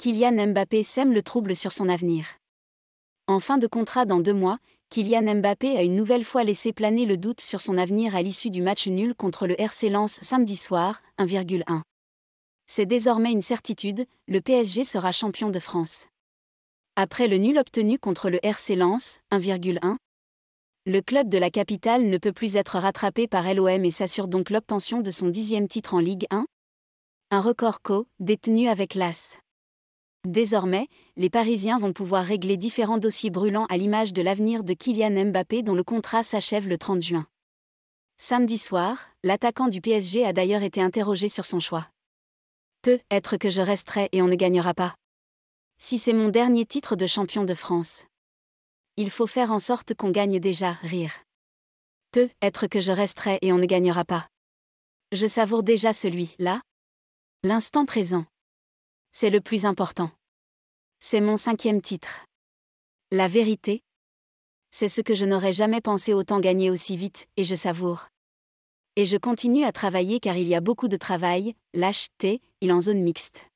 Kylian Mbappé sème le trouble sur son avenir. En fin de contrat dans deux mois, Kylian Mbappé a une nouvelle fois laissé planer le doute sur son avenir à l'issue du match nul contre le RC Lens samedi soir, 1,1. C'est désormais une certitude, le PSG sera champion de France. Après le nul obtenu contre le RC Lens, 1,1, le club de la capitale ne peut plus être rattrapé par LOM et s'assure donc l'obtention de son dixième titre en Ligue 1. Un record co, détenu avec l'AS. Désormais, les Parisiens vont pouvoir régler différents dossiers brûlants à l'image de l'avenir de Kylian Mbappé dont le contrat s'achève le 30 juin. Samedi soir, l'attaquant du PSG a d'ailleurs été interrogé sur son choix. Peut être que je resterai et on ne gagnera pas. Si c'est mon dernier titre de champion de France. Il faut faire en sorte qu'on gagne déjà, rire. Peut être que je resterai et on ne gagnera pas. Je savoure déjà celui-là. L'instant présent. C'est le plus important. C'est mon cinquième titre. La vérité C'est ce que je n'aurais jamais pensé autant gagner aussi vite, et je savoure. Et je continue à travailler car il y a beaucoup de travail, lâcheté, il en zone mixte.